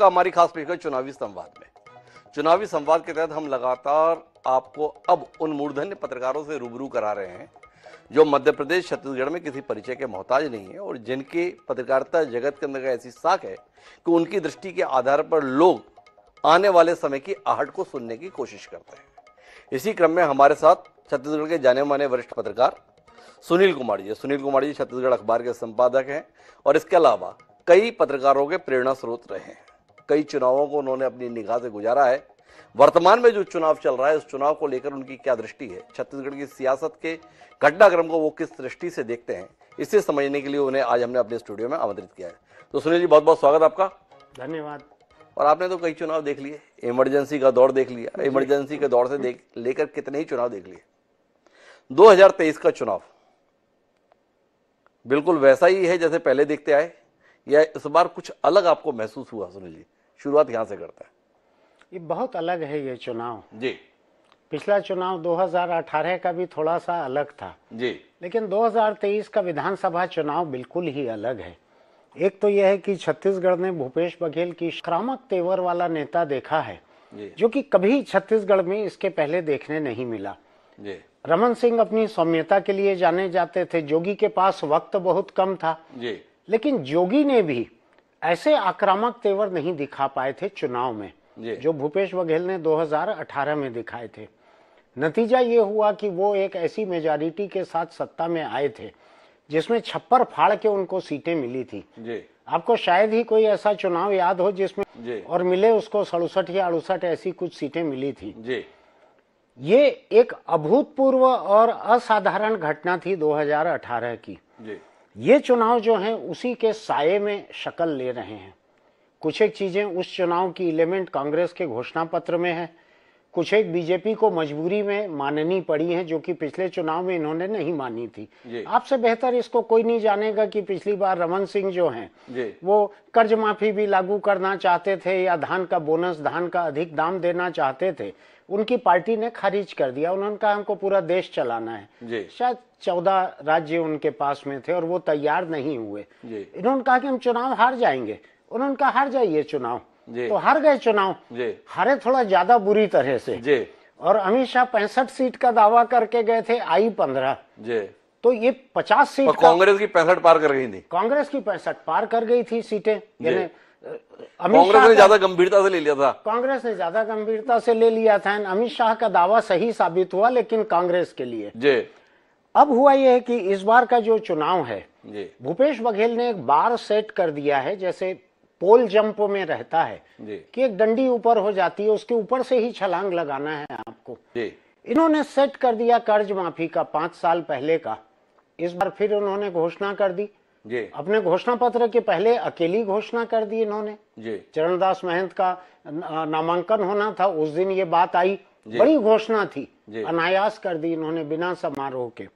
आपका हमारी खास पेशकश चुनावी संवाद में चुनावी संवाद के तहत हम लगातार आपको अब उन मूर्धन्य पत्रकारों से रूबरू करा रहे हैं जो मध्य प्रदेश छत्तीसगढ़ में किसी परिचय के मोहताज नहीं है और जिनके पत्रकारिता जगत के अंदर ऐसी साख है कि उनकी दृष्टि के आधार पर लोग आने वाले समय की आहट को सुनने की कोशिश करते हैं इसी क्रम में हमारे साथ छत्तीसगढ़ के जाने माने वरिष्ठ पत्रकार सुनील कुमार जी सुनील कुमार जी छत्तीसगढ़ अखबार के संपादक हैं और इसके अलावा कई पत्रकारों के प्रेरणा स्रोत रहे हैं कई चुनावों को उन्होंने अपनी निगाह से गुजारा है वर्तमान में जो चुनाव चल रहा है उस चुनाव को लेकर उनकी क्या दृष्टि है छत्तीसगढ़ की सियासत के घटनाक्रम को वो किस दृष्टि से देखते हैं इसे समझने के लिए उन्हें आज हमने अपने स्टूडियो में आमंत्रित किया है तो सुनील जी बहुत बहुत स्वागत आपका धन्यवाद और आपने तो कई चुनाव देख लिए इमरजेंसी का दौर देख लिया इमरजेंसी के दौर से देख लेकर कितने ही चुनाव देख लिए 2023 का चुनाव बिल्कुल वैसा ही है जैसे पहले देखते आए या इस बार कुछ अलग आपको महसूस हुआ सुनील जी शुरुआत यहाँ से करता है ये बहुत अलग है ये चुनाव जी पिछला चुनाव 2018 का भी थोड़ा सा अलग था जी लेकिन 2023 का विधानसभा चुनाव बिल्कुल ही अलग है एक तो यह है कि छत्तीसगढ़ ने भूपेश बघेल की श्रामक तेवर वाला नेता देखा है जो कि कभी छत्तीसगढ़ में इसके पहले देखने नहीं मिला रमन सिंह अपनी सौम्यता के लिए जाने जाते थे जोगी के पास वक्त बहुत कम था लेकिन जोगी ने भी ऐसे आक्रामक तेवर नहीं दिखा पाए थे चुनाव में जो भूपेश बघेल ने 2018 में दिखाए थे नतीजा ये हुआ कि वो एक ऐसी मेजॉरिटी के साथ सत्ता में आए थे जिसमें छप्पर फाड़ के उनको सीटें मिली थी आपको शायद ही कोई ऐसा चुनाव याद हो जिसमें और मिले उसको सड़सठ या अड़सठ ऐसी कुछ सीटें मिली थी ये एक अभूतपूर्व और असाधारण घटना थी 2018 की जी। ये चुनाव जो हैं उसी के साये में शक्ल ले रहे हैं कुछ एक चीज़ें उस चुनाव की एलिमेंट कांग्रेस के घोषणा पत्र में है कुछ एक बीजेपी को मजबूरी में माननी पड़ी है जो कि पिछले चुनाव में इन्होंने नहीं मानी थी आपसे बेहतर इसको कोई नहीं जानेगा कि पिछली बार रमन सिंह जो हैं वो कर्ज माफी भी लागू करना चाहते थे या धान का बोनस धान का अधिक दाम देना चाहते थे उनकी पार्टी ने खारिज कर दिया उन्होंने कहा हमको पूरा देश चलाना है शायद चौदह राज्य उनके पास में थे और वो तैयार नहीं हुए इन्होंने कहा कि हम चुनाव हार जाएंगे उन्होंने कहा हार जाइए चुनाव तो हार गए चुनाव हारे थोड़ा ज्यादा बुरी तरह से और अमित शाह पैंसठ सीट का दावा करके गए थे आई पंद्रह तो ये पचास सीट कांग्रेस की पैंसठ पार कर गई थी कांग्रेस की पैंसठ पार कर गई थी सीटें कांग्रेस ने ज्यादा गंभीरता से ले लिया था कांग्रेस ने ज्यादा गंभीरता से ले लिया था अमित शाह का दावा सही साबित हुआ लेकिन कांग्रेस के लिए जी अब हुआ यह है कि इस बार का जो चुनाव है भूपेश बघेल ने एक बार सेट कर दिया है जैसे पोल जंप में रहता है कि एक डंडी ऊपर हो जाती है उसके ऊपर से ही छलांग लगाना है आपको इन्होंने सेट कर दिया कर्ज माफी का पांच साल पहले का इस बार फिर उन्होंने घोषणा कर दी जी अपने घोषणा पत्र के पहले अकेली घोषणा कर दी इन्होंने जी चरणदास महंत का नामांकन होना था उस दिन ये बात आई बड़ी घोषणा थी अनायास कर दी इन्होंने बिना समारोह के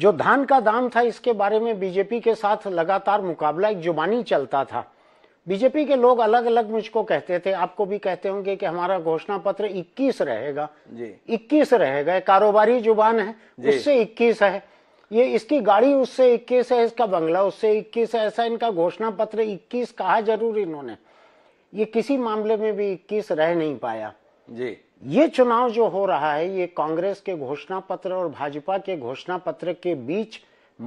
जो धान का दाम था इसके बारे में बीजेपी के साथ लगातार मुकाबला एक जुबानी चलता था बीजेपी के लोग अलग अलग मुझको कहते थे आपको भी कहते होंगे कि हमारा घोषणा पत्र 21 रहेगा जी 21 रहेगा कारोबारी जुबान है उससे 21 है ये इसकी गाड़ी उससे इक्कीस है इसका बंगला उससे इक्कीस है ऐसा इनका घोषणा पत्र इक्कीस कहा जरूर इन्होंने ये किसी मामले में भी इक्कीस रह नहीं पाया जी ये चुनाव जो हो रहा है ये कांग्रेस के घोषणा पत्र और भाजपा के घोषणा पत्र के बीच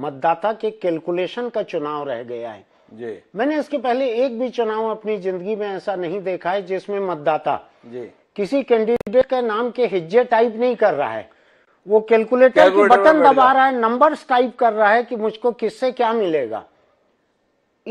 मतदाता के कैलकुलेशन का चुनाव रह गया है जी मैंने इसके पहले एक भी चुनाव अपनी जिंदगी में ऐसा नहीं देखा है जिसमें मतदाता जी किसी कैंडिडेट के नाम के हिज्जे टाइप नहीं कर रहा है वो कैलकुलेटर की बटन दबा रहा है नंबर्स टाइप कर रहा है कि मुझको किससे क्या मिलेगा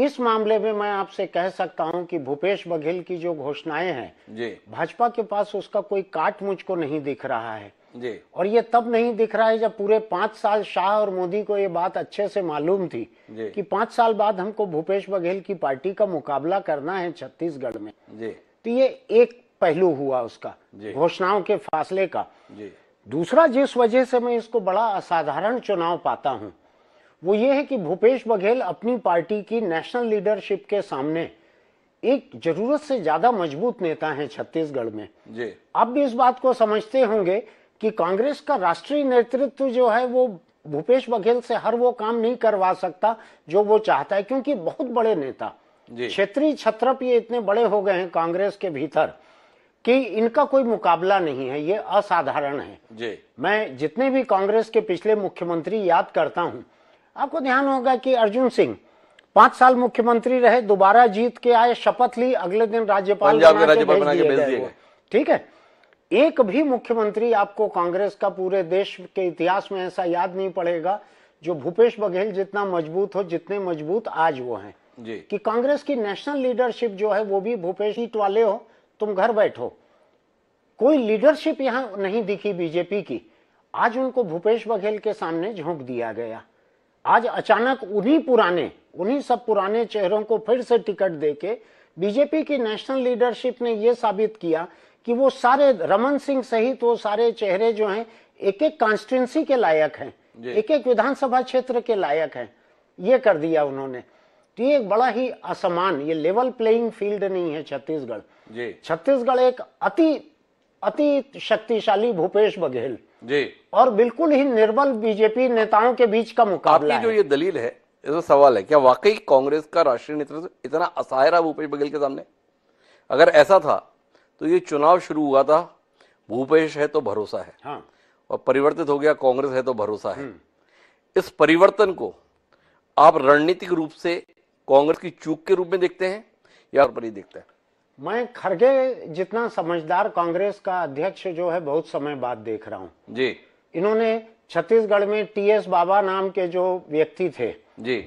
इस मामले में मैं आपसे कह सकता हूं कि भूपेश बघेल की जो घोषणाएं हैं भाजपा के पास उसका कोई काट मुझको नहीं दिख रहा है जी। और ये तब नहीं दिख रहा है जब पूरे पांच साल शाह और मोदी को ये बात अच्छे से मालूम थी कि पांच साल बाद हमको भूपेश बघेल की पार्टी का मुकाबला करना है छत्तीसगढ़ में जी। तो ये एक पहलू हुआ उसका घोषणाओं के फासले का जी। दूसरा जिस वजह से मैं इसको बड़ा असाधारण चुनाव पाता हूं वो ये है कि भूपेश बघेल अपनी पार्टी की नेशनल लीडरशिप के सामने एक जरूरत से ज्यादा मजबूत नेता हैं छत्तीसगढ़ में जी। आप भी इस बात को समझते होंगे कि कांग्रेस का राष्ट्रीय नेतृत्व जो है वो भूपेश बघेल से हर वो काम नहीं करवा सकता जो वो चाहता है क्योंकि बहुत बड़े नेता क्षेत्रीय छत्रप ये इतने बड़े हो गए हैं कांग्रेस के भीतर कि इनका कोई मुकाबला नहीं है ये असाधारण है जी मैं जितने भी कांग्रेस के पिछले मुख्यमंत्री याद करता हूँ आपको ध्यान होगा कि अर्जुन सिंह पांच साल मुख्यमंत्री रहे दोबारा जीत के आए शपथ ली अगले दिन राज्यपाल ठीक है एक भी मुख्यमंत्री आपको कांग्रेस का पूरे देश के इतिहास में ऐसा याद नहीं पड़ेगा जो भूपेश बघेल जितना मजबूत हो जितने मजबूत आज वो हैं कि कांग्रेस की नेशनल लीडरशिप जो है वो भी भूपेश वाले हो तुम घर बैठो कोई लीडरशिप यहां नहीं दिखी बीजेपी की आज उनको भूपेश बघेल के सामने झोंक दिया गया आज अचानक उन्हीं पुराने उन्हीं सब पुराने चेहरों को फिर से टिकट देके बीजेपी की नेशनल लीडरशिप ने यह साबित किया कि वो सारे रमन सिंह सहित वो सारे चेहरे जो हैं एक एक कॉन्स्टिट्युंसी के लायक हैं एक एक विधानसभा क्षेत्र के लायक हैं ये कर दिया उन्होंने तो ये एक बड़ा ही असमान ये लेवल प्लेइंग फील्ड नहीं है छत्तीसगढ़ छत्तीसगढ़ एक अति अति शक्तिशाली भूपेश बघेल जी और बिल्कुल ही निर्बल बीजेपी नेताओं के बीच का मुकाबला आपकी जो ये दलील है ये तो सवाल है क्या वाकई कांग्रेस का राष्ट्रीय नेतृत्व इतना असहाय रहा भूपेश बघेल के सामने अगर ऐसा था तो ये चुनाव शुरू हुआ था भूपेश है तो भरोसा है हाँ। और परिवर्तित हो गया कांग्रेस है तो भरोसा है हम्म। इस परिवर्तन को आप रणनीतिक रूप से कांग्रेस की चूक के रूप में देखते हैं या पर ही देखते हैं मैं खड़गे जितना समझदार कांग्रेस का अध्यक्ष जो है बहुत समय बाद देख रहा हूँ जी इन्होंने छत्तीसगढ़ में टीएस बाबा नाम के जो व्यक्ति थे जी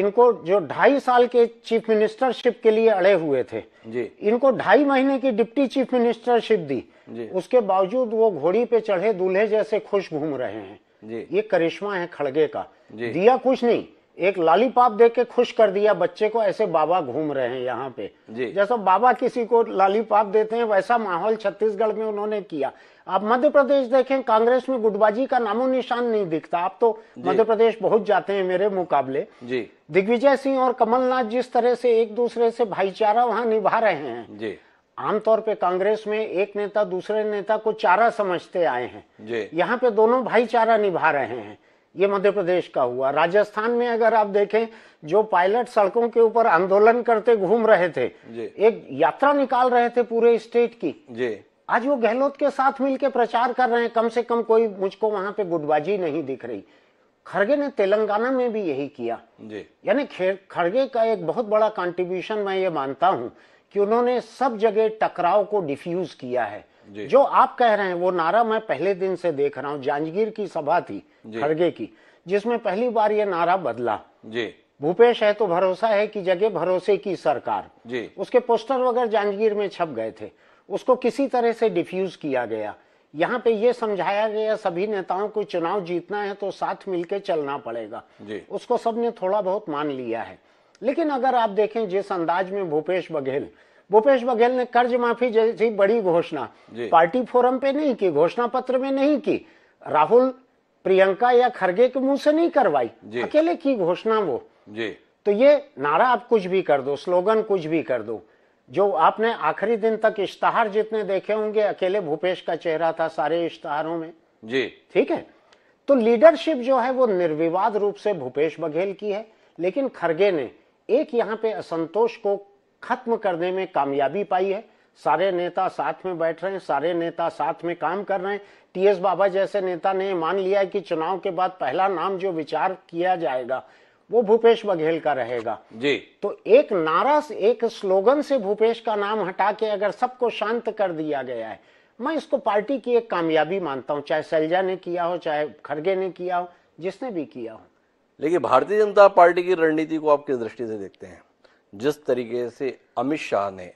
इनको जो ढाई साल के चीफ मिनिस्टरशिप के लिए अड़े हुए थे जी इनको ढाई महीने की डिप्टी चीफ मिनिस्टरशिप दी जी उसके बावजूद वो घोड़ी पे चढ़े दूल्हे जैसे खुश घूम रहे हैं जी ये करिश्मा है खड़गे का दिया कुछ नहीं एक लॉलीपॉप दे के खुश कर दिया बच्चे को ऐसे बाबा घूम रहे हैं यहाँ पे जैसा बाबा किसी को लॉलीपॉप देते हैं वैसा माहौल छत्तीसगढ़ में उन्होंने किया आप मध्य प्रदेश देखें कांग्रेस में गुटबाजी का नामो निशान नहीं दिखता आप तो मध्य प्रदेश बहुत जाते हैं मेरे मुकाबले दिग्विजय सिंह और कमलनाथ जिस तरह से एक दूसरे से भाईचारा वहाँ निभा रहे हैं आमतौर पे कांग्रेस में एक नेता दूसरे नेता को चारा समझते आए हैं यहाँ पे दोनों भाईचारा निभा रहे हैं ये मध्य प्रदेश का हुआ राजस्थान में अगर आप देखें जो पायलट सड़कों के ऊपर आंदोलन करते घूम रहे थे एक यात्रा निकाल रहे थे पूरे स्टेट की जी आज वो गहलोत के साथ मिलकर प्रचार कर रहे हैं कम से कम कोई मुझको वहां पे गुटबाजी नहीं दिख रही खड़गे ने तेलंगाना में भी यही किया यानी खड़गे का एक बहुत बड़ा कंट्रीब्यूशन मैं ये मानता हूँ कि उन्होंने सब जगह टकराव को डिफ्यूज किया है जो आप कह रहे हैं वो नारा मैं पहले दिन से देख रहा हूँ जांजगीर की सभा थी खड़गे की जिसमें पहली बार ये नारा बदला जी भूपेश है तो भरोसा है की जगह भरोसे की सरकार जी उसके पोस्टर वगैरह जांजगीर में छप गए थे उसको किसी तरह से डिफ्यूज किया गया यहाँ पे ये समझाया गया सभी नेताओं को चुनाव जीतना है तो साथ मिलकर चलना पड़ेगा उसको सबने थोड़ा बहुत मान लिया है लेकिन अगर आप देखें जिस अंदाज में भूपेश बघेल भूपेश बघेल ने कर्ज माफी जैसी बड़ी घोषणा पार्टी फोरम पे नहीं की घोषणा पत्र में नहीं की राहुल प्रियंका या खरगे के मुंह से नहीं करवाई अकेले की घोषणा वो जी तो ये नारा आप कुछ भी कर दो स्लोगन कुछ भी कर दो जो आपने आखिरी दिन तक इश्तहार जितने देखे होंगे अकेले भूपेश का चेहरा था सारे इश्तहारों में जी ठीक है तो लीडरशिप जो है वो निर्विवाद रूप से भूपेश बघेल की है लेकिन खरगे ने एक यहाँ पे असंतोष को खत्म करने में कामयाबी पाई है सारे नेता साथ में बैठ रहे हैं सारे नेता साथ में काम कर रहे हैं टीएस बाबा जैसे नेता ने मान लिया है कि चुनाव के बाद पहला नाम जो विचार किया जाएगा वो भूपेश बघेल का रहेगा जी तो एक नारा एक स्लोगन से भूपेश का नाम हटा के अगर सबको शांत कर दिया गया है मैं इसको पार्टी की एक कामयाबी मानता हूँ चाहे सैलजा ने किया हो चाहे खड़गे ने किया हो जिसने भी किया हो लेकिन भारतीय जनता पार्टी की रणनीति को आप किस दृष्टि से देखते हैं जिस तरीके से अमित शाह ने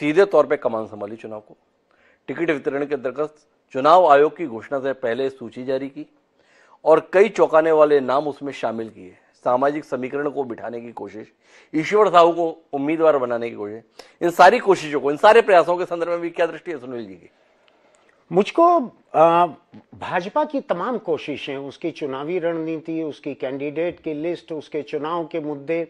सीधे तौर पर कमान संभाली चुनाव को टिकट वितरण के अंतर्गत चुनाव आयोग की घोषणा से पहले सूची जारी की और कई चौंकाने वाले नाम उसमें शामिल किए सामाजिक समीकरण को बिठाने की कोशिश ईश्वर साहू को उम्मीदवार बनाने की कोशिश इन सारी कोशिशों को इन सारे प्रयासों के संदर्भ में भी क्या दृष्टि है सुनील जी की मुझको भाजपा की तमाम कोशिशें उसकी चुनावी रणनीति उसकी कैंडिडेट की लिस्ट उसके चुनाव के मुद्दे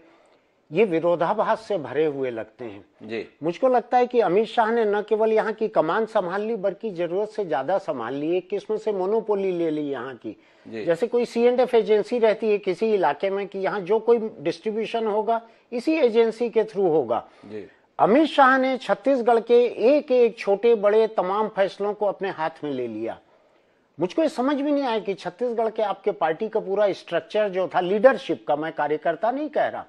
ये विरोधाभास से भरे हुए लगते हैं जी मुझको लगता है कि अमित शाह ने न केवल यहाँ की कमान संभाल ली बल्कि जरूरत से ज्यादा संभाल ली एक किस्म से मोनोपोली ले ली यहाँ की जैसे कोई सी एंड एफ एजेंसी रहती है किसी इलाके में कि यहाँ जो कोई डिस्ट्रीब्यूशन होगा इसी एजेंसी के थ्रू होगा अमित शाह ने छत्तीसगढ़ के एक एक छोटे बड़े तमाम फैसलों को अपने हाथ में ले लिया मुझको ये समझ भी नहीं आया कि छत्तीसगढ़ के आपके पार्टी का पूरा स्ट्रक्चर जो था लीडरशिप का मैं कार्यकर्ता नहीं कह रहा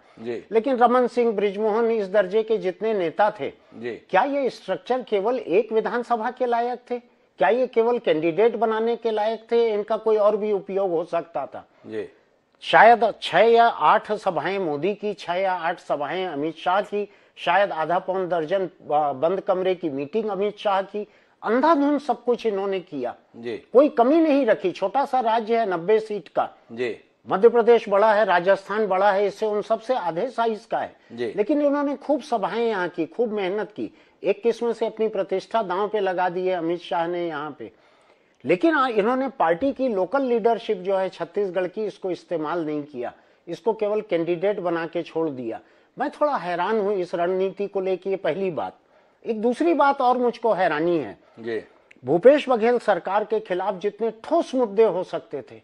लेकिन रमन सिंह ब्रिजमोहन इस दर्जे के जितने नेता थे क्या ये स्ट्रक्चर केवल एक विधानसभा के लायक थे क्या ये केवल कैंडिडेट बनाने के लायक थे इनका कोई और भी उपयोग हो सकता था जी। शायद छह या आठ सभाएं मोदी की छह या आठ सभाएं अमित शाह की शायद आधा पौन दर्जन बंद कमरे की मीटिंग अमित शाह की अंधाधुन सब कुछ इन्होंने किया जी कोई कमी नहीं रखी छोटा सा राज्य है नब्बे सीट का जी मध्य प्रदेश बड़ा है राजस्थान बड़ा है इससे उन सबसे आधे साइज का है लेकिन इन्होंने खूब सभाएं यहाँ की खूब मेहनत की एक किस्म से अपनी प्रतिष्ठा दांव पे लगा दी है अमित शाह ने यहाँ पे लेकिन इन्होंने पार्टी की लोकल लीडरशिप जो है छत्तीसगढ़ की इसको इस्तेमाल नहीं किया इसको केवल कैंडिडेट बना के छोड़ दिया मैं थोड़ा हैरान हूँ इस रणनीति को लेकर पहली बात एक दूसरी बात और मुझको हैरानी है जी भूपेश बघेल सरकार के खिलाफ जितने ठोस मुद्दे हो सकते थे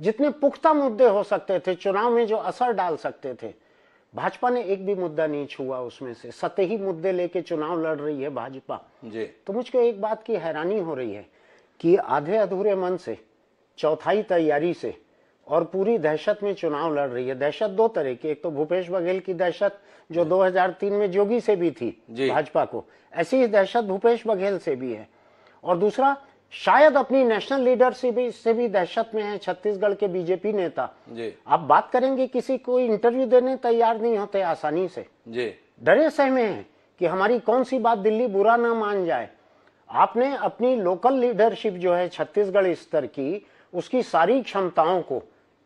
जितने पुख्ता मुद्दे हो सकते थे चुनाव में जो असर डाल सकते थे भाजपा ने एक भी मुद्दा नहीं छुआ उसमें से सतही मुद्दे लेके चुनाव लड़ रही है भाजपा जी तो मुझको एक बात की हैरानी हो रही है कि आधे अधूरे मन से चौथाई तैयारी से और पूरी दहशत में चुनाव लड़ रही है दहशत दो तरह की एक तो भूपेश बघेल की दहशत जो 2003 में जोगी से भी थी भाजपा को ऐसी दहशत भूपेश बघेल से भी है और दूसरा शायद अपनी नेशनल लीडर से भी से भी दहशत में है छत्तीसगढ़ के बीजेपी नेता जी। आप बात करेंगे किसी को इंटरव्यू देने तैयार नहीं होते आसानी से जी। डरे सहमे हैं कि हमारी कौन सी बात दिल्ली बुरा ना मान जाए आपने अपनी लोकल लीडरशिप जो है छत्तीसगढ़ स्तर की उसकी सारी क्षमताओं को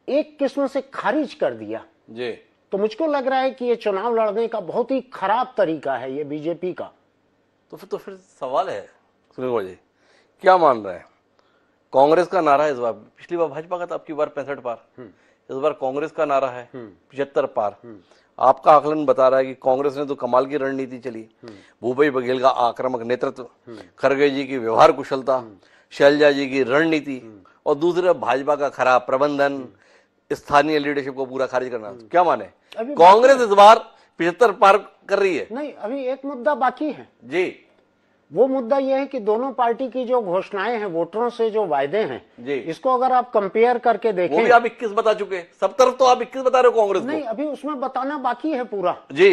एक किस्म से खारिज कर दिया जी तो मुझको लग रहा है कि ये चुनाव लड़ने का बहुत ही खराब तरीका है ये बीजेपी का तो फिर तो फिर सवाल है सुनील जी क्या मान रहे हैं कांग्रेस का नारा है इस बार पिछली बार भाजपा का था आपकी बार पैंसठ पार हम्म। इस बार कांग्रेस का नारा है हम्म। पिछहत्तर पार हम्म। आपका आकलन बता रहा है कि कांग्रेस ने तो कमाल की रणनीति चली भूपेश बघेल का आक्रामक नेतृत्व खरगे जी की व्यवहार कुशलता शैलजा जी की रणनीति और दूसरा भाजपा का खराब प्रबंधन स्थानीय लीडरशिप को पूरा खारिज करना हम्म। क्या माने कांग्रेस इस बार पिछहत्तर पार कर रही है नहीं अभी एक मुद्दा बाकी है जी वो मुद्दा यह है कि दोनों पार्टी की जो घोषणाएं हैं वोटरों से जो वायदे हैं जी इसको अगर आप कंपेयर करके देखें वो भी आप 21 बता चुके हैं सब तरफ तो आप 21 बता रहे हो कांग्रेस नहीं अभी उसमें बताना बाकी है पूरा जी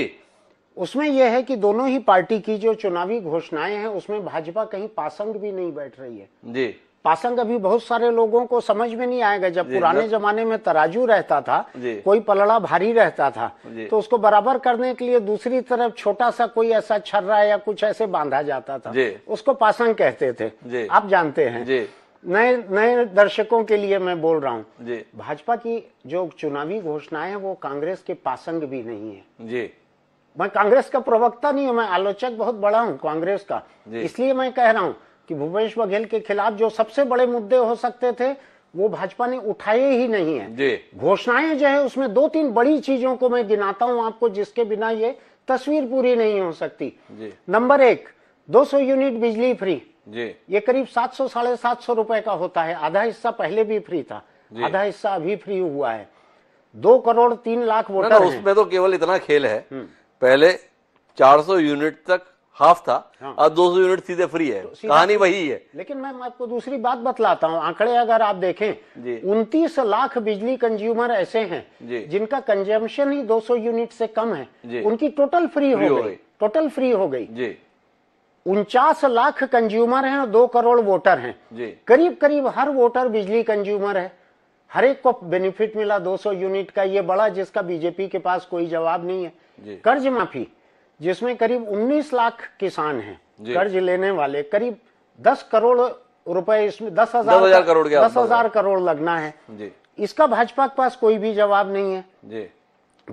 उसमें यह है कि दोनों ही पार्टी की जो चुनावी घोषणाएं हैं उसमें भाजपा कहीं पासंग भी नहीं बैठ रही है जी पासंग अभी बहुत सारे लोगों को समझ में नहीं आएगा जब पुराने जमाने में तराजू रहता था कोई पलड़ा भारी रहता था तो उसको बराबर करने के लिए दूसरी तरफ छोटा सा कोई ऐसा छर्रा या कुछ ऐसे बांधा जाता था उसको पासंग कहते थे आप जानते हैं नए नए दर्शकों के लिए मैं बोल रहा हूँ भाजपा की जो चुनावी घोषणाएं वो कांग्रेस के पासंग भी नहीं है जी मैं कांग्रेस का प्रवक्ता नहीं हूँ मैं आलोचक बहुत बड़ा हूँ कांग्रेस का इसलिए मैं कह रहा हूँ कि भूपेश बघेल के खिलाफ जो सबसे बड़े मुद्दे हो सकते थे वो भाजपा ने उठाए ही नहीं है घोषणाएं जो है उसमें दो तीन बड़ी चीजों को मैं गिनाता हूं आपको जिसके बिना ये तस्वीर पूरी नहीं हो सकती नंबर एक 200 यूनिट बिजली फ्री ये करीब 700 साढ़े सात सौ रुपए का होता है आधा हिस्सा पहले भी फ्री था आधा हिस्सा अभी फ्री हुआ है दो करोड़ तीन लाख वोटर उसमें तो केवल इतना खेल है हम्म। पहले 400 यूनिट तक हाफ था हाँ। दो सौ यूनिट सीधे फ्री है तो कहानी वही है लेकिन मैं आपको दूसरी बात बतलाता हूँ आंकड़े अगर आप देखें उनतीस लाख बिजली कंज्यूमर ऐसे हैं जिनका कंजम्पशन ही 200 यूनिट से कम है उनकी टोटल फ्री हो गई टोटल फ्री हो गई उनचास लाख कंज्यूमर हैं और दो करोड़ वोटर हैं करीब करीब हर वोटर बिजली कंज्यूमर है हर एक को बेनिफिट मिला 200 यूनिट का ये बड़ा जिसका बीजेपी के पास कोई जवाब नहीं है कर्ज माफी जिसमें करीब 19 लाख किसान हैं कर्ज लेने वाले करीब 10 करोड़ रुपए इसमें दस हजार, करोड़ दस हजार करोड़ लगना है जी। इसका भाजपा के पास कोई भी जवाब नहीं है जी।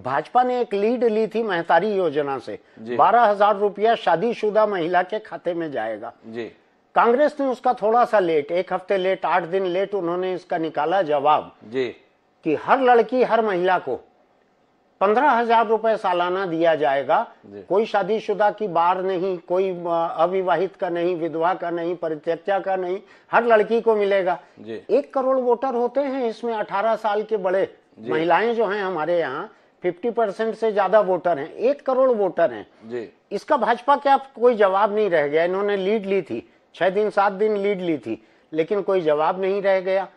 भाजपा ने एक लीड ली थी महतारी योजना से बारह हजार रुपया शादीशुदा महिला के खाते में जाएगा जी। कांग्रेस ने उसका थोड़ा सा लेट एक हफ्ते लेट आठ दिन लेट उन्होंने इसका निकाला जवाब जी। कि हर लड़की हर महिला को पंद्रह हजार रुपए सालाना दिया जाएगा कोई शादीशुदा की बार नहीं कोई अविवाहित का नहीं विधवा का नहीं परित्यक्ता का नहीं हर लड़की को मिलेगा एक करोड़ वोटर होते हैं इसमें अठारह साल के बड़े महिलाएं जो हैं हमारे यहाँ फिफ्टी परसेंट से ज्यादा वोटर हैं एक करोड़ वोटर हैं इसका भाजपा क्या कोई जवाब नहीं रह गया इन्होंने लीड ली थी छह दिन सात दिन लीड ली थी लेकिन कोई जवाब नहीं रह गया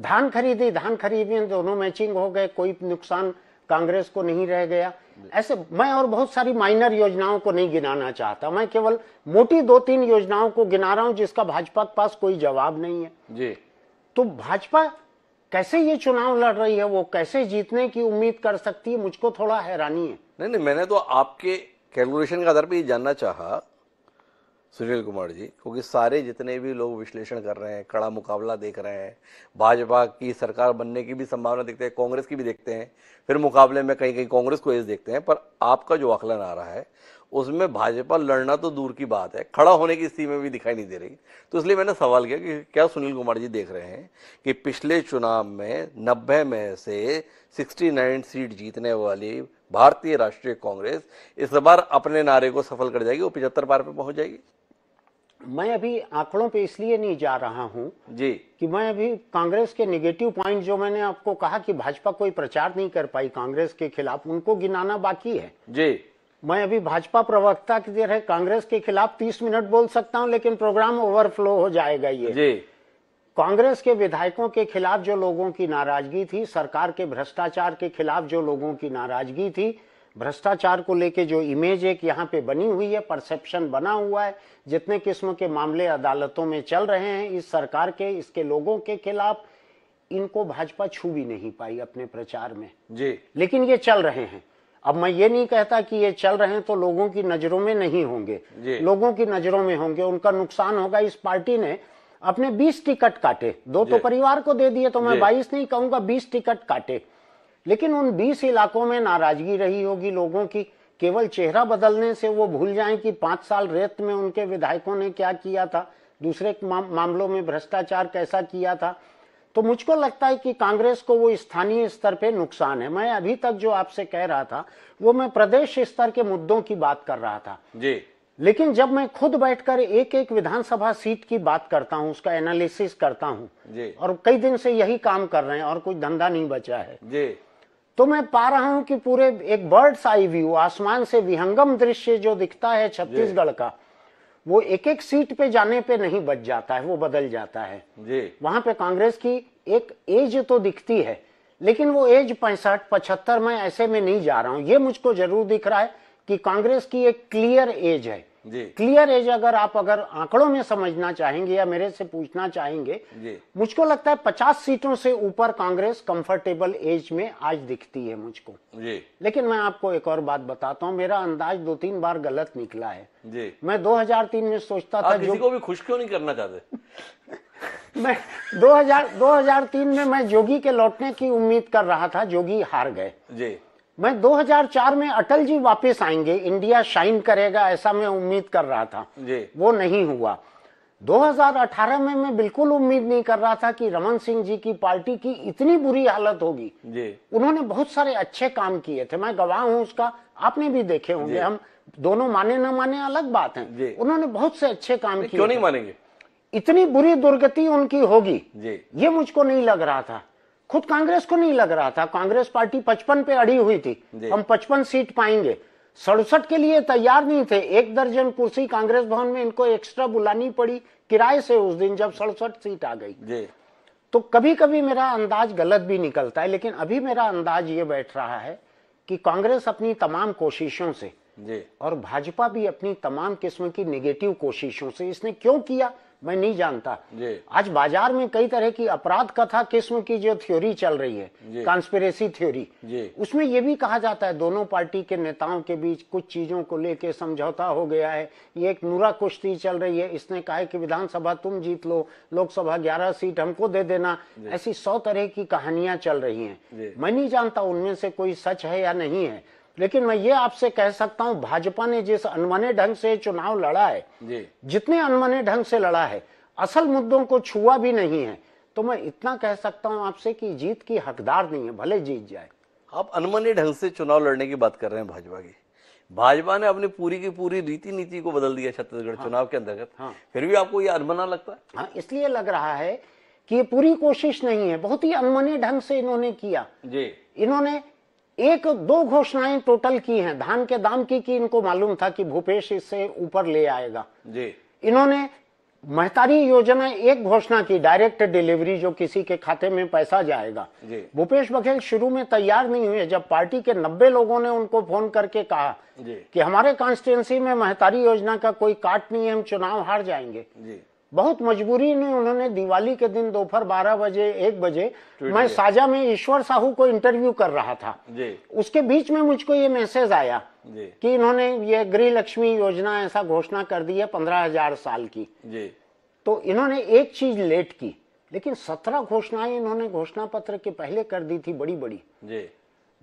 धान खरीदी धान खरीदी दोनों मैचिंग हो गए कोई नुकसान कांग्रेस को नहीं रह गया ऐसे मैं और बहुत सारी माइनर योजनाओं को नहीं गिनाना चाहता मैं केवल मोटी दो तीन योजनाओं को गिना रहा हूं जिसका भाजपा के पास कोई जवाब नहीं है जी तो भाजपा कैसे ये चुनाव लड़ रही है वो कैसे जीतने की उम्मीद कर सकती है मुझको थोड़ा हैरानी है नहीं नहीं मैंने तो आपके कैलकुलेशन के आधार पर ये जानना चाहा सुशील कुमार जी क्योंकि सारे जितने भी लोग विश्लेषण कर रहे हैं कड़ा मुकाबला देख रहे हैं भाजपा की सरकार बनने की भी संभावना देखते हैं कांग्रेस की भी देखते हैं फिर मुकाबले में कहीं कहीं कांग्रेस को इस देखते हैं पर आपका जो आकलन आ रहा है उसमें भाजपा लड़ना तो दूर की बात है खड़ा होने की स्थिति में भी दिखाई नहीं दे रही तो इसलिए मैंने सवाल किया कि क्या सुनील कुमार जी देख रहे हैं कि पिछले चुनाव में नब्बे में से 69 सीट जीतने वाली भारतीय राष्ट्रीय कांग्रेस इस बार अपने नारे को सफल कर जाएगी वो पिछहत्तर पार पर पहुंच जाएगी मैं अभी आंकड़ों पे इसलिए नहीं जा रहा हूं जी कि मैं अभी कांग्रेस के नेगेटिव पॉइंट जो मैंने आपको कहा कि भाजपा कोई प्रचार नहीं कर पाई कांग्रेस के खिलाफ उनको गिनाना बाकी है जी मैं अभी भाजपा प्रवक्ता की तरह कांग्रेस के खिलाफ तीस मिनट बोल सकता हूं लेकिन प्रोग्राम ओवरफ्लो हो जाएगा ये जी कांग्रेस के विधायकों के खिलाफ जो लोगों की नाराजगी थी सरकार के भ्रष्टाचार के खिलाफ जो लोगों की नाराजगी थी भ्रष्टाचार को लेके जो इमेज एक यहाँ पे बनी हुई है परसेप्शन बना हुआ है जितने किस्म के मामले अदालतों में चल रहे हैं इस सरकार के इसके लोगों के खिलाफ इनको भाजपा छू भी नहीं पाई अपने प्रचार में जी लेकिन ये चल रहे हैं अब मैं ये नहीं कहता कि ये चल रहे हैं तो लोगों की नजरों में नहीं होंगे लोगों की नजरों में होंगे उनका नुकसान होगा इस पार्टी ने अपने 20 टिकट काटे दो तो परिवार को दे दिए तो मैं 22 नहीं कहूंगा 20 टिकट काटे लेकिन उन 20 इलाकों में नाराजगी रही होगी लोगों की केवल चेहरा बदलने से वो भूल जाए कि पांच साल रेत में उनके विधायकों ने क्या किया था दूसरे मामलों में भ्रष्टाचार कैसा किया था तो मुझको लगता है कि कांग्रेस को वो स्थानीय स्तर पे नुकसान है मैं अभी तक जो आपसे कह रहा था वो मैं प्रदेश स्तर के मुद्दों की बात कर रहा था जी लेकिन जब मैं खुद बैठकर एक एक विधानसभा सीट की बात करता हूं उसका एनालिसिस करता हूं और कई दिन से यही काम कर रहे हैं और कोई धंधा नहीं बचा है जी तो मैं पा रहा हूं कि पूरे एक बर्ड्स आई व्यू आसमान से विहंगम दृश्य जो दिखता है छत्तीसगढ़ का वो एक एक सीट पे जाने पे नहीं बच जाता है वो बदल जाता है जी वहां पे कांग्रेस की एक एज तो दिखती है लेकिन वो एज पैंसठ पचहत्तर में ऐसे में नहीं जा रहा हूं ये मुझको जरूर दिख रहा है कि कांग्रेस की एक क्लियर एज है क्लियर एज अगर आप अगर आंकड़ों में समझना चाहेंगे या मेरे से पूछना चाहेंगे मुझको लगता है पचास सीटों से ऊपर कांग्रेस कंफर्टेबल एज में आज दिखती है मुझको लेकिन मैं आपको एक और बात बताता हूँ मेरा अंदाज दो तीन बार गलत निकला है मैं 2003 में सोचता था किसी को भी खुश क्यों नहीं करना चाहते मैं 2000 2003 में मैं जोगी के लौटने की उम्मीद कर रहा था जोगी हार गए जी मैं 2004 में अटल जी वापस आएंगे इंडिया शाइन करेगा ऐसा मैं उम्मीद कर रहा था वो नहीं हुआ 2018 में मैं बिल्कुल उम्मीद नहीं कर रहा था कि रमन सिंह जी की पार्टी की इतनी बुरी हालत होगी उन्होंने बहुत सारे अच्छे काम किए थे मैं गवाह हूँ उसका आपने भी देखे होंगे हम दोनों माने ना माने अलग बात है उन्होंने बहुत से अच्छे काम किए क्यों नहीं मानेंगे इतनी बुरी दुर्गति उनकी होगी ये मुझको नहीं लग रहा था खुद कांग्रेस को नहीं लग रहा था कांग्रेस पार्टी पचपन पे अड़ी हुई थी हम पचपन सीट पाएंगे सड़सठ के लिए तैयार नहीं थे एक दर्जन कुर्सी कांग्रेस भवन में इनको एक्स्ट्रा बुलानी पड़ी किराए से उस दिन जब सड़सठ सीट आ गई तो कभी कभी मेरा अंदाज गलत भी निकलता है लेकिन अभी मेरा अंदाज ये बैठ रहा है कि कांग्रेस अपनी तमाम कोशिशों से और भाजपा भी अपनी तमाम किस्म की निगेटिव कोशिशों से इसने क्यों किया मैं नहीं जानता आज बाजार में कई तरह की अपराध कथा किस्म की जो थ्योरी चल रही है कॉन्स्पिरेसी थ्योरी उसमें यह भी कहा जाता है दोनों पार्टी के नेताओं के बीच कुछ चीजों को लेके समझौता हो गया है ये एक नूरा कुश्ती चल रही है इसने कहा है कि विधानसभा तुम जीत लो लोकसभा ग्यारह सीट हमको दे देना ऐसी सौ तरह की कहानियां चल रही है मैं नहीं जानता उनमें से कोई सच है या नहीं है लेकिन मैं ये आपसे कह सकता हूँ भाजपा ने जिस अनमने ढंग से चुनाव लड़ा है जितने अनमने ढंग से लड़ा है असल मुद्दों को छुआ भी नहीं है तो मैं इतना कह सकता हूँ आपसे कि जीत की हकदार नहीं है भले जीत जाए आप अनमने ढंग से चुनाव लड़ने की बात कर रहे हैं भाजपा की भाजपा ने अपनी पूरी की पूरी रीति नीति को बदल दिया छत्तीसगढ़ हाँ, चुनाव के अंतर्गत हाँ, फिर भी आपको ये अनमना लगता है हाँ इसलिए लग रहा है कि ये पूरी कोशिश नहीं है बहुत ही अनमने ढंग से इन्होंने किया जी इन्होंने एक दो घोषणाएं टोटल की हैं धान के दाम की कि इनको मालूम था कि भूपेश इससे ऊपर ले आएगा जी इन्होंने महतारी योजना एक घोषणा की डायरेक्ट डिलीवरी जो किसी के खाते में पैसा जाएगा भूपेश बघेल शुरू में तैयार नहीं हुए जब पार्टी के नब्बे लोगों ने उनको फोन करके कहा कि हमारे कॉन्स्टिट्युएंसी में महतारी योजना का कोई काट नहीं है हम चुनाव हार जाएंगे बहुत मजबूरी में उन्होंने दिवाली के दिन दोपहर बारह बजे एक बजे मैं साजा में ईश्वर साहू को इंटरव्यू कर रहा था जी। उसके बीच में मुझको ये मैसेज आया जी। कि इन्होंने ये गृह लक्ष्मी योजना ऐसा घोषणा कर दी है पंद्रह हजार साल की जी। तो इन्होंने एक चीज लेट की लेकिन सत्रह घोषणाएं इन्होंने घोषणा पत्र के पहले कर दी थी बड़ी बड़ी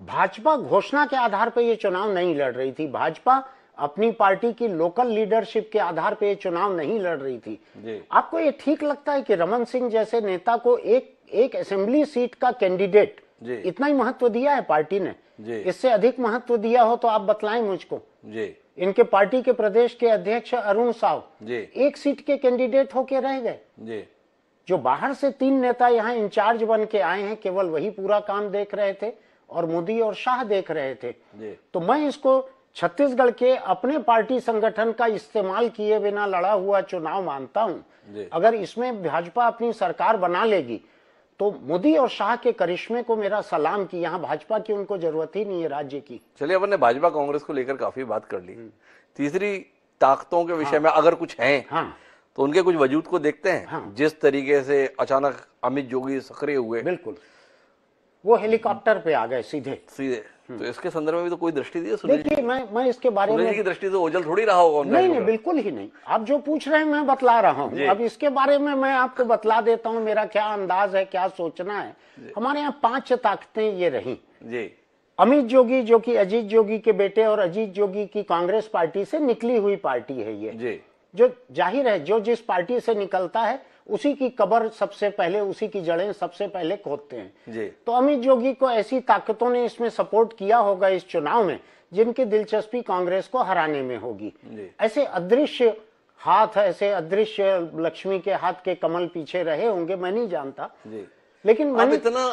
भाजपा घोषणा के आधार पर यह चुनाव नहीं लड़ रही थी भाजपा अपनी पार्टी की लोकल लीडरशिप के आधार पे चुनाव नहीं लड़ रही थी आपको ये ठीक लगता है कि रमन सिंह जैसे नेता को एक एक असेंबली सीट का कैंडिडेट इतना ही महत्व दिया है पार्टी ने इससे अधिक महत्व दिया हो तो आप बतलाएं मुझको जी इनके पार्टी के प्रदेश के अध्यक्ष अरुण साव एक सीट के कैंडिडेट होके रह गए जो बाहर से तीन नेता यहाँ इंचार्ज बन के आए हैं केवल वही पूरा काम देख रहे थे और मोदी और शाह देख रहे थे तो मैं इसको छत्तीसगढ़ के अपने पार्टी संगठन का इस्तेमाल किए बिना लड़ा हुआ चुनाव मानता हूं अगर इसमें भाजपा अपनी सरकार बना लेगी तो मोदी और शाह के करिश्मे को मेरा सलाम कि यहाँ भाजपा की उनको जरूरत ही नहीं है राज्य की चलिए अपन ने भाजपा कांग्रेस को लेकर काफी बात कर ली हम्म। तीसरी ताकतों के विषय हाँ, में अगर कुछ है हाँ, तो उनके कुछ वजूद को देखते हैं हाँ, जिस तरीके से अचानक अमित जोगी सक्रिय हुए बिल्कुल वो हेलीकॉप्टर पे आ गए सीधे सीधे हम्म। तो इसके संदर्भ में भी तो कोई दृष्टि दी सुनील देखिए मैं मैं इसके बारे में की दृष्टि तो ओझल थोड़ी रहा होगा नहीं नहीं बिल्कुल ही नहीं आप जो पूछ रहे हैं मैं बतला रहा हूँ अब इसके बारे में मैं आपको बतला देता हूँ मेरा क्या अंदाज है क्या सोचना है हमारे यहाँ पांच ताकतें ये रही जी अमित जोगी जो कि अजीत जोगी के बेटे और अजीत जोगी की कांग्रेस पार्टी से निकली हुई पार्टी है ये जो जाहिर है जो जिस पार्टी से निकलता है उसी की कबर सबसे पहले उसी की जड़ें सबसे पहले खोदते हैं जी। तो अमित जोगी को ऐसी ताकतों ने इसमें सपोर्ट किया होगा इस चुनाव में जिनकी दिलचस्पी कांग्रेस को हराने में होगी ऐसे अदृश्य हाथ ऐसे अदृश्य लक्ष्मी के हाथ के कमल पीछे रहे होंगे मैं नहीं जानता लेकिन इतना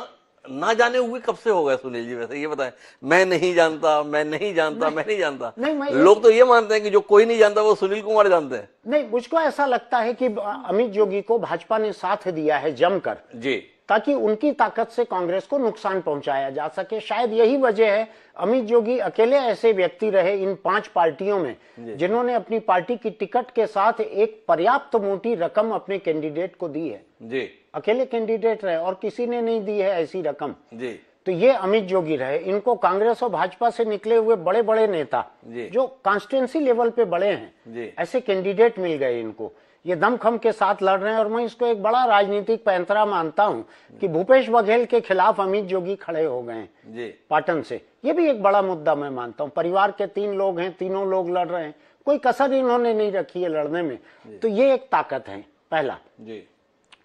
ना जाने हुए कब से हो गए सुनील जी वैसे ये बताएं मैं नहीं जानता मैं नहीं जानता नहीं, मैं नहीं जानता नहीं मैं लोग तो ये मानते हैं कि जो कोई नहीं जानता वो सुनील कुमार जानते हैं नहीं मुझको ऐसा लगता है कि अमित जोगी को भाजपा ने साथ दिया है जमकर जी ताकि उनकी ताकत से कांग्रेस को नुकसान पहुंचाया जा सके शायद यही वजह है अमित जोगी अकेले ऐसे व्यक्ति रहे इन पांच पार्टियों में जिन्होंने अपनी पार्टी की टिकट के साथ एक पर्याप्त मोटी रकम अपने कैंडिडेट को दी है जी अकेले कैंडिडेट रहे और किसी ने नहीं दी है ऐसी रकम जी तो ये अमित जोगी रहे इनको कांग्रेस और भाजपा से निकले हुए बड़े बड़े नेता जो कॉन्स्टिट्युएंसी लेवल पे बड़े हैं ऐसे कैंडिडेट मिल गए इनको ये दमखम के साथ लड़ रहे हैं और मैं इसको एक बड़ा राजनीतिक पैंतरा मानता हूँ कि भूपेश बघेल के खिलाफ अमित जोगी खड़े हो गए पाटन से ये भी एक बड़ा मुद्दा मैं मानता हूँ परिवार के तीन लोग हैं तीनों लोग लड़ रहे हैं कोई कसर इन्होंने नहीं रखी है लड़ने में तो ये एक ताकत है पहला जी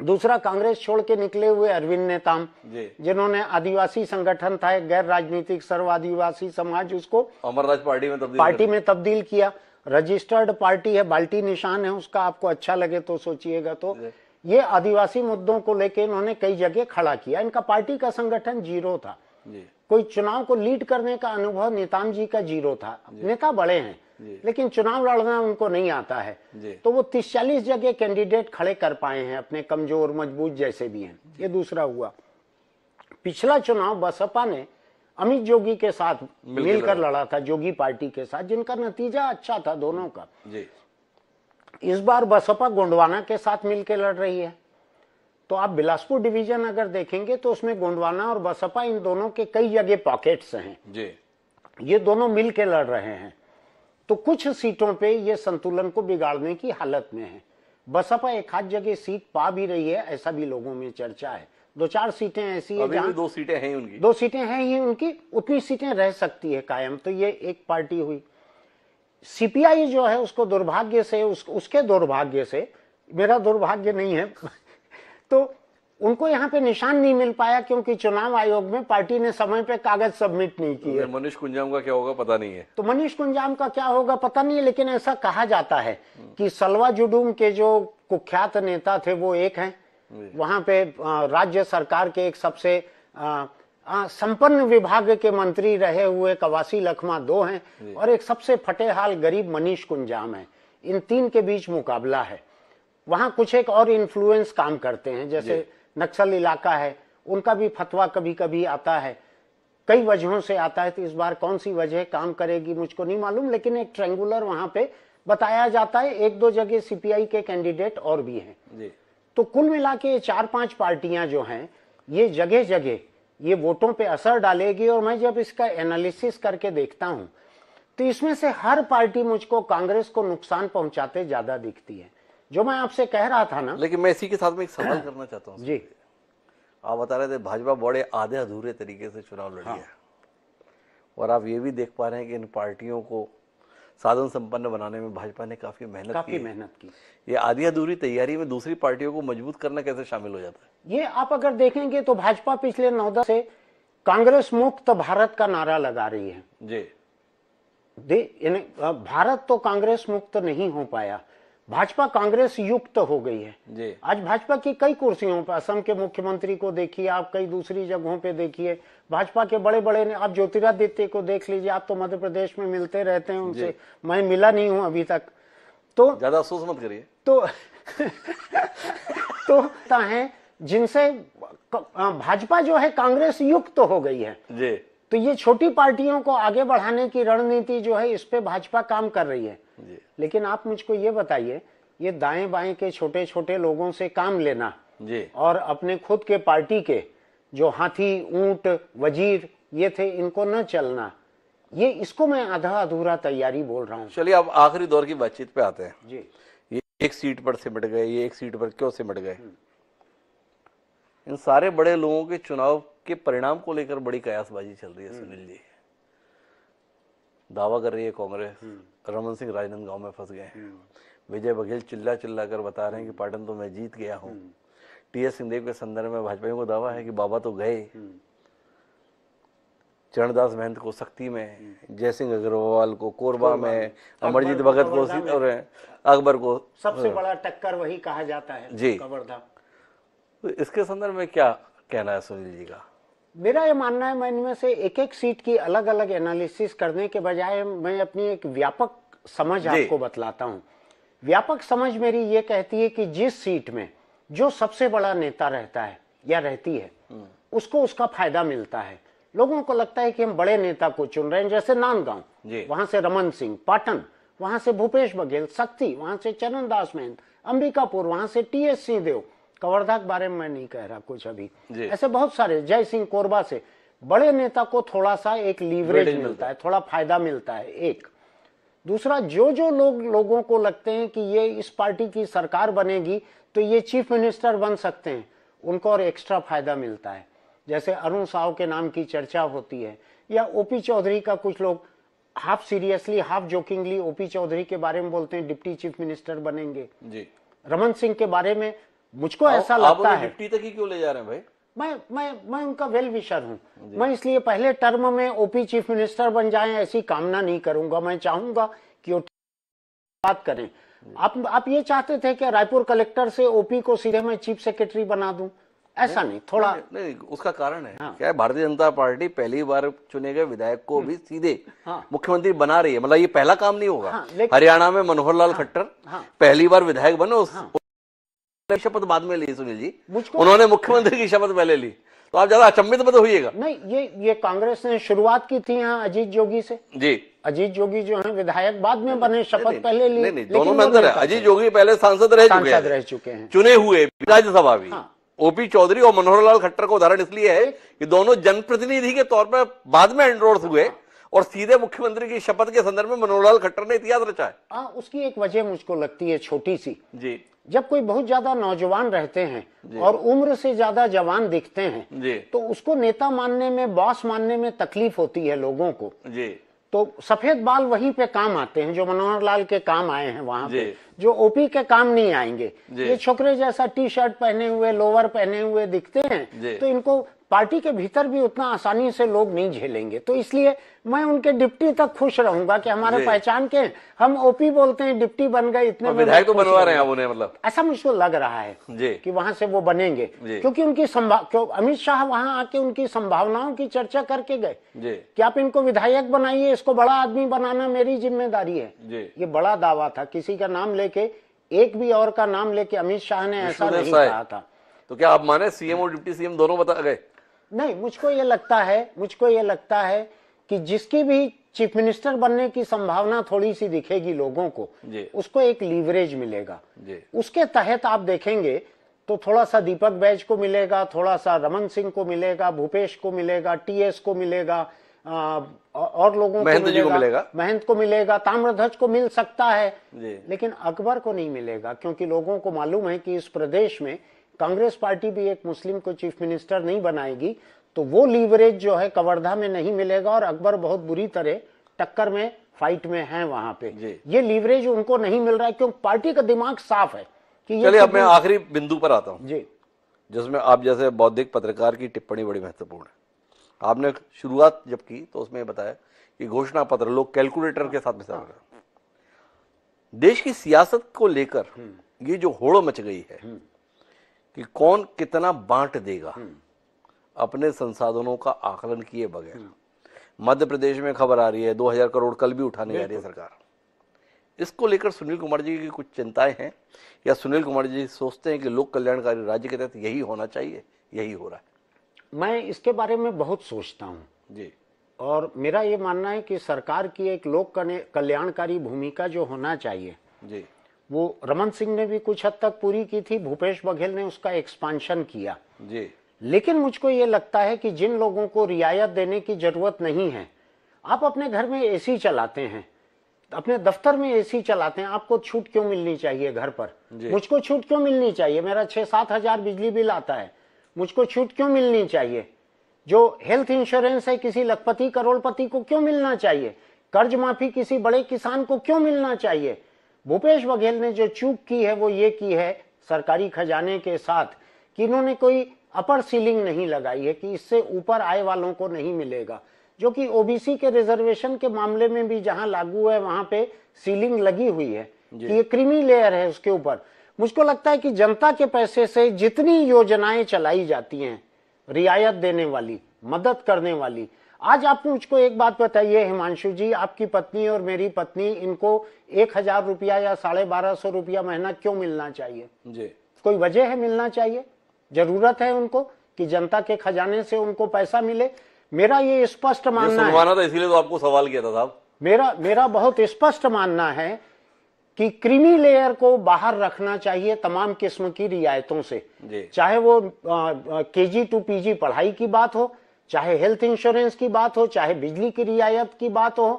दूसरा कांग्रेस छोड़ के निकले हुए अरविंद नेताम जिन्होंने आदिवासी संगठन था एक गैर राजनीतिक सर्व आदिवासी समाज उसको अमरनाथ पार्टी में तब्दील पार्टी में तब्दील किया रजिस्टर्ड पार्टी है बाल्टी निशान है उसका आपको अच्छा लगे तो सोचिएगा तो ये आदिवासी मुद्दों को लेकर इन्होंने कई जगह खड़ा किया इनका पार्टी का संगठन जीरो था कोई चुनाव को लीड करने का अनुभव नेताम जी का जीरो था नेता बड़े हैं लेकिन चुनाव लड़ना उनको नहीं आता है तो वो तीस चालीस जगह कैंडिडेट खड़े कर पाए हैं अपने कमजोर मजबूत जैसे भी हैं ये दूसरा हुआ पिछला चुनाव बसपा ने अमित जोगी के साथ मिलकर लड़ा था जोगी पार्टी के साथ जिनका नतीजा अच्छा था दोनों का जी। इस बार बसपा गोंडवाना के साथ मिलकर लड़ रही है तो आप बिलासपुर डिवीजन अगर देखेंगे तो उसमें गोंडवाना और बसपा इन दोनों के कई जगह पॉकेट्स हैं जी। ये दोनों मिलकर लड़ रहे हैं तो कुछ सीटों पे ये संतुलन को बिगाड़ने की हालत में है बसपा एक हाथ जगह सीट पा भी रही है ऐसा भी लोगों में चर्चा है दो चार सीटें ऐसी है जहां दो सीटें हैं उनकी दो सीटें हैं ही उनकी उतनी सीटें रह सकती है कायम तो ये एक पार्टी हुई सीपीआई जो है उसको दुर्भाग्य से उस, उसके दुर्भाग्य से मेरा दुर्भाग्य नहीं है तो उनको यहाँ पे निशान नहीं मिल पाया क्योंकि चुनाव आयोग में पार्टी ने समय पे कागज सबमिट नहीं तो किए मनीष कुंजाम का क्या होगा पता नहीं है तो मनीष कुंजाम का क्या होगा पता नहीं है लेकिन ऐसा कहा जाता है कि सलवा जुडूम के जो कुख्यात नेता थे वो एक हैं वहाँ पे राज्य सरकार के एक सबसे संपन्न विभाग के मंत्री रहे हुए कवासी लखमा दो हैं और एक सबसे फटेहाल गरीब मनीष कुंजाम है इन तीन के बीच मुकाबला है वहाँ कुछ एक और इन्फ्लुएंस काम करते हैं जैसे नक्सल इलाका है उनका भी फतवा कभी कभी आता है कई वजहों से आता है तो इस बार कौन सी वजह काम करेगी मुझको नहीं मालूम लेकिन एक ट्रेंगुलर वहां पे बताया जाता है एक दो जगह सीपीआई के कैंडिडेट और भी हैं तो कुल मिला के चार पांच पार्टियां जो हैं ये जगह जगह ये वोटों पे असर डालेगी और मैं जब इसका एनालिसिस करके देखता हूँ तो इसमें से हर पार्टी मुझको कांग्रेस को नुकसान पहुंचाते ज्यादा दिखती है जो मैं आपसे कह रहा था ना लेकिन मैं इसी के साथ में एक सवाल करना चाहता हूँ जी आप बता रहे थे भाजपा बड़े आधे अधूरे तरीके से चुनाव लड़ी हाँ। है और आप ये भी देख पा रहे हैं कि इन पार्टियों को साधन संपन्न बनाने में भाजपा ने काफी मेहनत काफी मेहनत की ये आधी अधूरी तैयारी में दूसरी पार्टियों को मजबूत करना कैसे शामिल हो जाता है ये आप अगर देखेंगे तो भाजपा पिछले नौ दस से कांग्रेस मुक्त भारत का नारा लगा रही है जी दे भारत तो कांग्रेस मुक्त नहीं हो पाया भाजपा कांग्रेस युक्त हो गई है जी। आज भाजपा की कई कुर्सियों पर असम के मुख्यमंत्री को देखिए आप कई दूसरी जगहों पे देखिए भाजपा के बड़े बड़े ने आप ज्योतिरादित्य को देख लीजिए आप तो मध्य प्रदेश में मिलते रहते हैं उनसे मैं मिला नहीं हूं अभी तक तो ज्यादा अफसोस मत करिए तो तो है जिनसे भाजपा जो है कांग्रेस युक्त तो हो गई है तो ये छोटी पार्टियों को आगे बढ़ाने की रणनीति जो है इस पे भाजपा काम कर रही है लेकिन आप मुझको ये बताइए ये दाएं बाएं के छोटे छोटे लोगों से काम लेना जी। और अपने खुद के पार्टी के जो हाथी ऊंट वजीर ये थे इनको न चलना ये इसको मैं आधा अधूरा तैयारी बोल रहा हूँ चलिए अब आखिरी दौर की बातचीत पे आते हैं जी ये एक सीट पर सिमट गए ये एक सीट पर क्यों सिमट गए इन सारे बड़े लोगों के चुनाव के परिणाम को लेकर बड़ी कयासबाजी चल रही है हम्म। सुनील जी दावा कर रही है कांग्रेस हम्म। रमन सिंह राजनांदगांव में फंस गए हम्म। विजय बघेल चिल्ला चिल्ला कर बता रहे हैं कि पाटन तो मैं जीत गया हूँ टी एस सिंहदेव के संदर्भ में भाजपा को दावा है कि बाबा तो गए चरणदास महंत को शक्ति में जय सिंह अग्रवाल को कोरबा में अमरजीत भगत को और अकबर को सबसे हाँ। बड़ा टक्कर वही कहा जाता है जी तो इसके संदर्भ में क्या कहना है सुनील जी का मेरा ये मानना है मैं इनमें से एक एक सीट की अलग अलग एनालिसिस करने के बजाय मैं अपनी एक व्यापक समझ आपको बतलाता हूँ व्यापक समझ मेरी ये कहती है कि जिस सीट में जो सबसे बड़ा नेता रहता है या रहती है हम्म। उसको उसका फायदा मिलता है लोगों को लगता है कि हम बड़े नेता को चुन रहे हैं जैसे नांदगांव वहां से रमन सिंह पाटन वहां से भूपेश बघेल सक्ति वहां से चरण दास महंत अंबिकापुर वहां से टी एस सिंहदेव कवर्धा के बारे में मैं नहीं कह रहा कुछ अभी ऐसे बहुत सारे जय सिंह कोरबा से बड़े नेता को थोड़ा सा एक लीवरेज मिलता, है थोड़ा फायदा मिलता है एक दूसरा जो जो लोग लोगों को लगते हैं कि ये इस पार्टी की सरकार बनेगी तो ये चीफ मिनिस्टर बन सकते हैं उनको और एक्स्ट्रा फायदा मिलता है जैसे अरुण साव के नाम की चर्चा होती है या ओपी चौधरी का कुछ लोग half seriously half jokingly OP Chaudhary के बारे में बोलते हैं डिप्टी चीफ मिनिस्टर बनेंगे जी रमन सिंह के बारे में मुझको ऐसा लगता है निफ्टी तक ही क्यों ले जा रहे हैं भाई मैं मैं मैं उनका वेल विशर हूँ मैं इसलिए पहले टर्म में ओपी चीफ मिनिस्टर बन जाए ऐसी कामना नहीं करूंगा मैं चाहूंगा कि वो बात करें आप आप ये चाहते थे कि रायपुर कलेक्टर से ओपी को सीधे मैं चीफ सेक्रेटरी बना दूं ऐसा नहीं, नहीं थोड़ा नहीं, नहीं नहीं उसका कारण है हाँ। क्या भारतीय जनता पार्टी पहली बार चुने गए विधायक को हम्म। भी सीधे हाँ। मुख्यमंत्री बना रही है मतलब ये पहला काम नहीं होगा हाँ, हरियाणा में मनोहर लाल हाँ, हाँ। खट्टर पहली बार विधायक बने उस, शपथ बाद में ली सुनील जी उन्होंने मुख्यमंत्री की शपथ पहले ली तो आप ज्यादा अचंभित मत होइएगा नहीं ये ये कांग्रेस ने शुरुआत की थी यहाँ अजीत जोगी से जी अजीत जोगी जो है विधायक बाद में बने शपथ पहले ली नहीं, नहीं, दोनों में अंतर है अजीत जोगी पहले सांसद रह चुके हैं चुने हुए राज्यसभा भी हाँ। ओपी चौधरी और मनोहर लाल खट्टर का उदाहरण इसलिए है कि दोनों जनप्रतिनिधि के तौर पर बाद में एंड्रोर्स हुए हाँ। और सीधे मुख्यमंत्री की शपथ के संदर्भ में मनोहर लाल खट्टर ने इतिहास रचा है आ, हाँ, उसकी एक वजह मुझको लगती है छोटी सी जी जब कोई बहुत ज्यादा नौजवान रहते हैं और उम्र से ज्यादा जवान दिखते हैं तो उसको नेता मानने में बॉस मानने में तकलीफ होती है लोगों को जी तो सफेद बाल वहीं पे काम आते हैं जो मनोहर लाल के काम आए हैं वहां पे जो ओपी के काम नहीं आएंगे ये छोकरे जैसा टी शर्ट पहने हुए लोवर पहने हुए दिखते हैं तो इनको पार्टी के भीतर भी उतना आसानी से लोग नहीं झेलेंगे तो इसलिए मैं उनके डिप्टी तक खुश रहूंगा कि हमारे पहचान के हम ओपी बोलते हैं डिप्टी बन गए इतने विधायक तो बनवा रहे हैं उन्हें मतलब ऐसा मुझको लग रहा है कि वहां से वो बनेंगे क्योंकि उनकी संभाव क्यों अमित शाह वहां आके उनकी संभावनाओं की चर्चा करके गए कि आप इनको विधायक बनाइए इसको बड़ा आदमी बनाना मेरी जिम्मेदारी है ये बड़ा दावा था किसी का नाम लेके एक भी और का नाम लेके अमित शाह ने ऐसा नहीं कहा था तो क्या आप माने सीएम और डिप्टी सीएम दोनों बता गए नहीं मुझको ये लगता है मुझको ये लगता है कि जिसकी भी चीफ मिनिस्टर बनने की संभावना थोड़ी सी दिखेगी लोगों को उसको एक लीवरेज मिलेगा उसके तहत आप देखेंगे तो थोड़ा सा दीपक बैज को मिलेगा थोड़ा सा रमन सिंह को मिलेगा भूपेश को मिलेगा टीएस को मिलेगा आ, और लोगों को मिलेगा, को मिलेगा महंत को मिलेगा ताम्रध्वज को मिल सकता है लेकिन अकबर को नहीं मिलेगा क्योंकि लोगों को मालूम है कि इस प्रदेश में कांग्रेस पार्टी भी एक मुस्लिम को चीफ मिनिस्टर नहीं बनाएगी तो वो लीवरेज जो है कवर्धा में नहीं मिलेगा और अकबर बहुत बुरी तरह टक्कर में फाइट में है वहां पे ये लीवरेज उनको नहीं मिल रहा है क्योंकि पार्टी का दिमाग साफ है कि चलिए अब मैं आखिरी बिंदु पर आता हूँ जी जिसमें आप जैसे बौद्धिक पत्रकार की टिप्पणी बड़ी महत्वपूर्ण है आपने शुरुआत जब की तो उसमें बताया कि घोषणा पत्र लोग कैलकुलेटर के साथ में देश की सियासत को लेकर हम्म। ये जो होड़ मच गई है हम्म। कि कौन कितना बांट देगा हम्म। अपने संसाधनों का आकलन किए बगैर हम्म। मध्य प्रदेश में खबर आ रही है 2000 करोड़ कल भी उठाने जा रही है सरकार इसको लेकर सुनील कुमार जी की कुछ चिंताएं हैं या सुनील कुमार जी सोचते हैं कि लोक कल्याणकारी राज्य के तहत यही होना चाहिए यही हो रहा है मैं इसके बारे में बहुत सोचता हूँ जी और मेरा ये मानना है कि सरकार की एक लोक कल्याणकारी भूमिका जो होना चाहिए जी वो रमन सिंह ने भी कुछ हद तक पूरी की थी भूपेश बघेल ने उसका एक्सपांशन किया जी लेकिन मुझको ये लगता है कि जिन लोगों को रियायत देने की जरूरत नहीं है आप अपने घर में एसी चलाते हैं अपने दफ्तर में एसी चलाते हैं आपको छूट क्यों मिलनी चाहिए घर पर मुझको छूट क्यों मिलनी चाहिए मेरा छह सात हजार बिजली बिल आता है मुझको छूट क्यों मिलनी चाहिए जो हेल्थ इंश्योरेंस है किसी लखपति करोड़पति को क्यों मिलना चाहिए कर्ज माफी किसी बड़े किसान को क्यों मिलना चाहिए भूपेश बघेल ने जो चूक की है वो ये की है सरकारी खजाने के साथ कि इन्होंने कोई अपर सीलिंग नहीं लगाई है कि इससे ऊपर आए वालों को नहीं मिलेगा जो कि ओबीसी के रिजर्वेशन के मामले में भी जहां लागू है वहां पे सीलिंग लगी हुई है कि ये क्रीमी लेयर है उसके ऊपर मुझको लगता है कि जनता के पैसे से जितनी योजनाएं चलाई जाती हैं रियायत देने वाली मदद करने वाली आज आप मुझको एक बात बताइए हिमांशु जी आपकी पत्नी और मेरी पत्नी इनको एक हजार रुपया या साढ़े बारह सौ रुपया महीना क्यों मिलना चाहिए जी कोई वजह है मिलना चाहिए जरूरत है उनको कि जनता के खजाने से उनको पैसा मिले मेरा ये स्पष्ट मानना है था इसीलिए तो आपको सवाल किया था साहब मेरा मेरा बहुत स्पष्ट मानना है कि क्रीमी लेयर को बाहर रखना चाहिए तमाम किस्म की रियायतों से चाहे वो के जी टू पीजी पढ़ाई की बात हो चाहे हेल्थ इंश्योरेंस की बात हो चाहे बिजली की रियायत की बात हो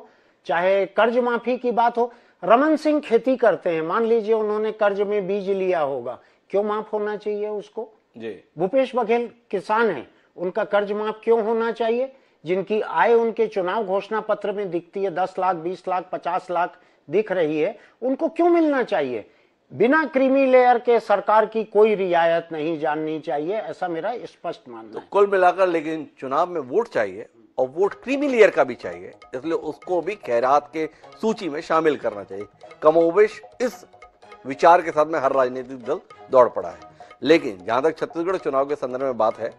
चाहे कर्ज माफी की बात हो रमन सिंह खेती करते हैं मान लीजिए उन्होंने कर्ज में बीज लिया होगा क्यों माफ होना चाहिए उसको भूपेश बघेल किसान है उनका कर्ज माफ क्यों होना चाहिए जिनकी आय उनके चुनाव घोषणा पत्र में दिखती है दस लाख बीस लाख पचास लाख दिख रही है उनको क्यों मिलना चाहिए बिना क्रीमी लेयर के सरकार की कोई रियायत नहीं जाननी चाहिए ऐसा मेरा स्पष्ट मानना तो कुल मिलाकर लेकिन चुनाव में वोट चाहिए और वोट क्रीमी लेयर का भी चाहिए इसलिए उसको भी खैरात के सूची में शामिल करना चाहिए कमोबेश इस विचार के साथ में हर राजनीतिक दल दौड़ पड़ा है लेकिन जहां तक छत्तीसगढ़ चुनाव के संदर्भ में बात है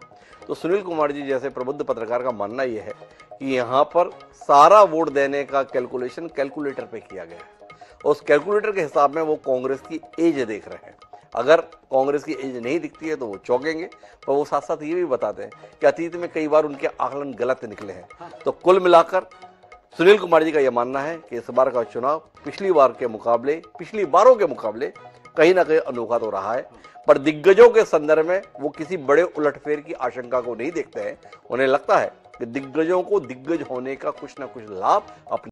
तो सुनील कुमार जी जैसे प्रबुद्ध पत्रकार का मानना यह है कि यहाँ पर सारा वोट देने का कैलकुलेशन कैलकुलेटर पे किया गया है उस कैलकुलेटर के हिसाब में वो कांग्रेस की एज देख रहे हैं अगर कांग्रेस की एज नहीं दिखती है तो वो चौंकेंगे पर वो साथ साथ ये भी बताते हैं कि अतीत में कई बार उनके आकलन गलत निकले हैं हाँ। तो कुल मिलाकर सुनील कुमार जी का यह मानना है कि इस बार का चुनाव पिछली बार के मुकाबले पिछली बारों के मुकाबले कहीं ना कहीं अनोखा तो रहा है पर दिग्गजों के संदर्भ में वो किसी बड़े उलटफेर की आशंका को नहीं देखते हैं उन्हें लगता है कि दिग्गजों को दिग्गज होने का कुछ ना कुछ लाभ अपने